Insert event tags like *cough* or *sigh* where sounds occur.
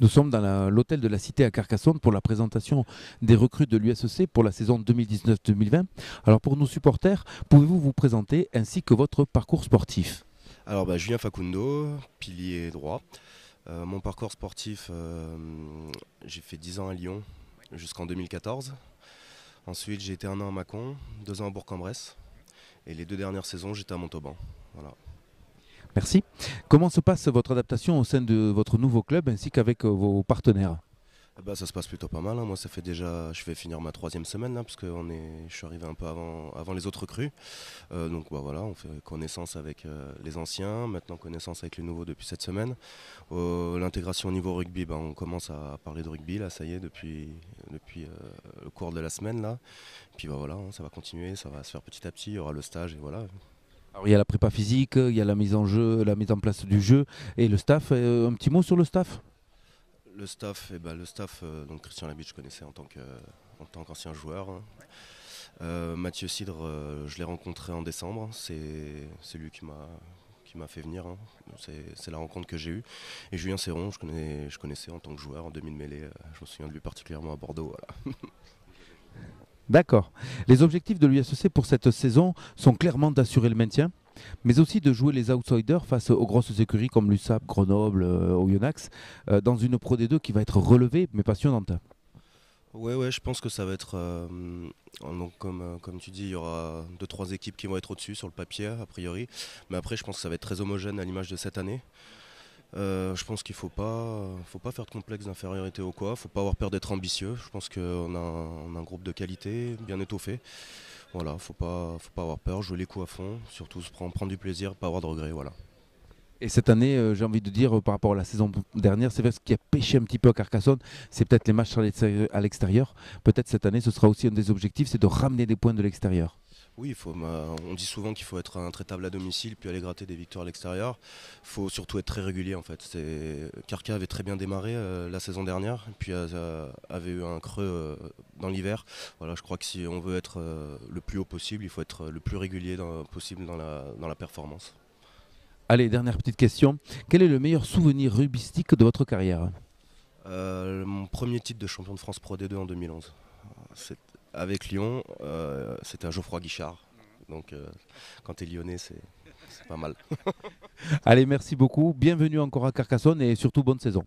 Nous sommes dans l'hôtel de la Cité à Carcassonne pour la présentation des recrues de l'USEC pour la saison 2019-2020. Alors pour nos supporters, pouvez-vous vous présenter ainsi que votre parcours sportif Alors bah, Julien Facundo, pilier droit. Euh, mon parcours sportif, euh, j'ai fait 10 ans à Lyon jusqu'en 2014. Ensuite j'ai été un an à Mâcon, deux ans à Bourg-en-Bresse. Et les deux dernières saisons j'étais à Montauban. Voilà. Merci. Comment se passe votre adaptation au sein de votre nouveau club ainsi qu'avec euh, vos partenaires eh ben, ça se passe plutôt pas mal. Hein. Moi, ça fait déjà, je vais finir ma troisième semaine là, hein, parce que on est, je suis arrivé un peu avant, avant les autres crues. Euh, donc bah, voilà, on fait connaissance avec euh, les anciens, maintenant connaissance avec les nouveaux depuis cette semaine. L'intégration au niveau rugby, bah, on commence à parler de rugby là, ça y est, depuis, depuis le cours de la semaine là. puis bah, voilà, hein, ça va continuer, ça va se faire petit à petit. Il y aura le stage et voilà, alors, il y a la prépa physique, il y a la mise en jeu, la mise en place du jeu et le staff. Euh, un petit mot sur le staff Le staff, eh ben, le staff euh, donc Christian Labitte, je connaissais en tant que en qu'ancien joueur. Hein. Euh, Mathieu Cidre, je l'ai rencontré en décembre. C'est lui qui m'a fait venir. Hein. C'est la rencontre que j'ai eue. Et Julien Serron, je, connais, connaissais en tant que joueur en demi-mêlée. je me souviens de lui particulièrement à Bordeaux. *laughs* D'accord. Les objectifs de l'USC e pour cette saison sont clairement d'assurer le maintien, mais aussi de jouer les outsiders face aux grosses écuries comme l'USAP, Grenoble, euh, ou Yonax, euh, dans une Pro D2 qui va être relevée mais passionnante. Oui, je pense que ça va être. Euh, comme, comme tu dis, il y aura deux, trois équipes qui vont être au-dessus sur le papier, a priori. Mais après, je pense que ça va être très homogène à l'image de cette année. Euh, je pense qu'il ne faut pas, faut pas faire de complexe d'infériorité ou quoi. faut pas avoir peur d'être ambitieux. Je pense qu'on a, un groupe de qualité, bien étoffé. Voilà, faut pas, faut pas avoir peur, jouer les coups à fond, surtout se prendre, du plaisir, pas avoir de regrets. Voilà. Et cette année, euh, j'ai envie de dire, euh, par rapport à la saison dernière, c'est vrai ce qui a pêché un petit peu à Carcassonne, c'est peut-être les matchs à l'extérieur. Peut-être cette année, ce sera aussi un des objectifs, c'est de ramener des points de l'extérieur. Oui, il faut, euh, on dit souvent qu'il faut être intraitable à domicile puis aller gratter des victoires à l'extérieur. Il faut surtout être très régulier en fait. Carca avait très bien démarré euh, la saison dernière, puis euh, avait eu un creux dans l'hiver. Voilà, je crois que si on veut être le plus haut possible, il faut être le plus régulier possible dans la, dans la performance. Allez, dernière petite question. Quel est le meilleur souvenir rubistique de votre carrière Mon premier titre de champion de France Pro D2 en 2011 avec Lyon, euh, c'est un Geoffroy Guichard. Donc euh, quand tu es lyonnais, c'est pas mal. *laughs* Allez, merci beaucoup. Bienvenue encore à Carcassonne et surtout bonne saison.